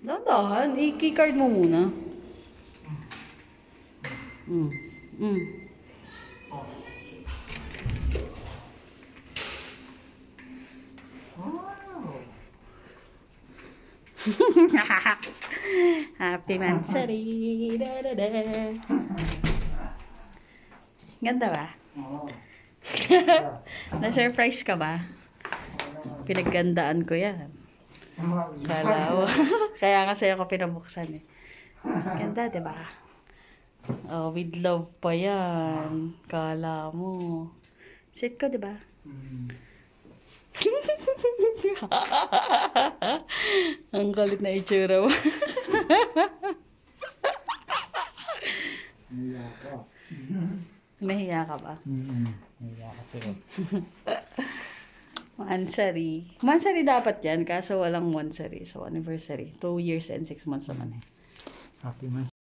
Dadaan. I-keycard mo muna. Mm. Mm. Happy Mansari! Da, da, da. Ganda ba? Na-surprise ka ba? Pinaggandaan ko yan. Dalaw. Kaya nga sa'yo ko pinabuksan eh. Ganda, di ba? Oh, with love pa yan. Kala mo. Sit ko, di ba? Ang galit na itsura mo. Nahiya ka ba? Mm-hmm. Nahiya ka pero. Mansari. Mansari dapat yan, kaso walang mansari. So, anniversary. Two years and six months naman eh. Happy man.